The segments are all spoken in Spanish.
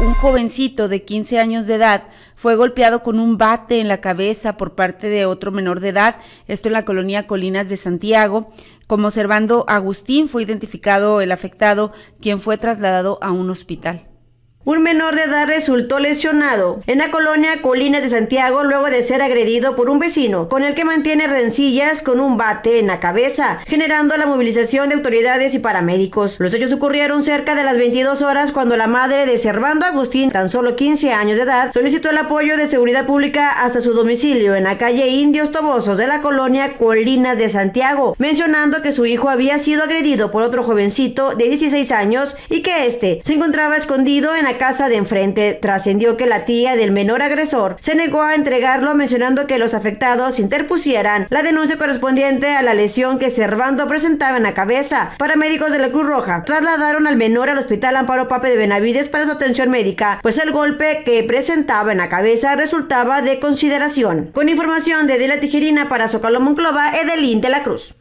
un jovencito de 15 años de edad fue golpeado con un bate en la cabeza por parte de otro menor de edad, esto en la colonia Colinas de Santiago. Como observando Agustín, fue identificado el afectado, quien fue trasladado a un hospital. Un menor de edad resultó lesionado en la colonia Colinas de Santiago luego de ser agredido por un vecino, con el que mantiene rencillas con un bate en la cabeza, generando la movilización de autoridades y paramédicos. Los hechos ocurrieron cerca de las 22 horas cuando la madre de Servando Agustín, tan solo 15 años de edad, solicitó el apoyo de seguridad pública hasta su domicilio en la calle Indios Tobosos de la colonia Colinas de Santiago, mencionando que su hijo había sido agredido por otro jovencito de 16 años y que este se encontraba escondido en la casa de enfrente. Trascendió que la tía del menor agresor se negó a entregarlo mencionando que los afectados interpusieran la denuncia correspondiente a la lesión que Servando presentaba en la cabeza. Paramédicos de la Cruz Roja trasladaron al menor al hospital Amparo Pape de Benavides para su atención médica, pues el golpe que presentaba en la cabeza resultaba de consideración. Con información de Dela Tijerina para Socalo Monclova, Edelín de la Cruz.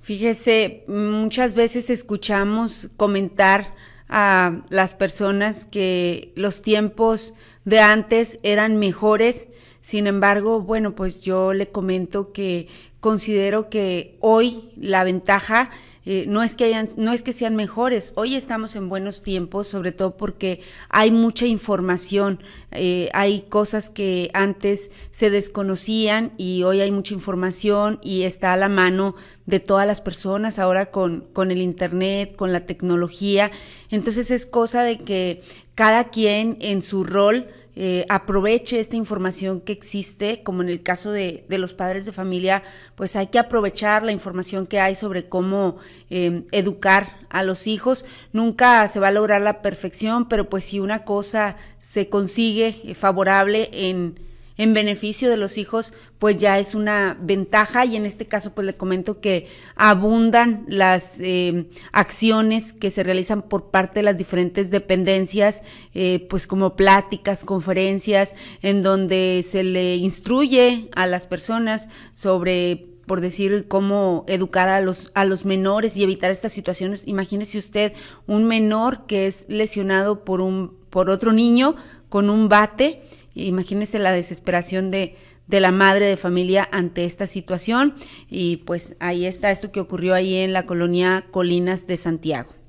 Fíjese, muchas veces escuchamos comentar a las personas que los tiempos de antes eran mejores. Sin embargo, bueno, pues yo le comento que considero que hoy la ventaja eh, no, es que hayan, no es que sean mejores, hoy estamos en buenos tiempos, sobre todo porque hay mucha información, eh, hay cosas que antes se desconocían y hoy hay mucha información y está a la mano de todas las personas ahora con el Internet, con la tecnología. Entonces es cosa de que cada quien en su rol eh, aproveche esta información que existe, como en el caso de, de, los padres de familia, pues hay que aprovechar la información que hay sobre cómo em, educar a los hijos. Nunca se va a lograr la perfección, pero pues si una cosa se consigue eh, favorable en en beneficio de los hijos, pues ya es una ventaja y en este caso pues le comento que abundan las em, acciones que se realizan por parte de las diferentes dependencias, eh, pues como pláticas, conferencias, en donde se le instruye a las personas sobre por decir cómo educar a los a los menores y evitar estas situaciones. Imagínese usted un menor que es lesionado por un por otro niño con un bate, Imagínense la desesperación de, de la madre de familia ante esta situación y pues ahí está esto que ocurrió ahí en la colonia Colinas de Santiago.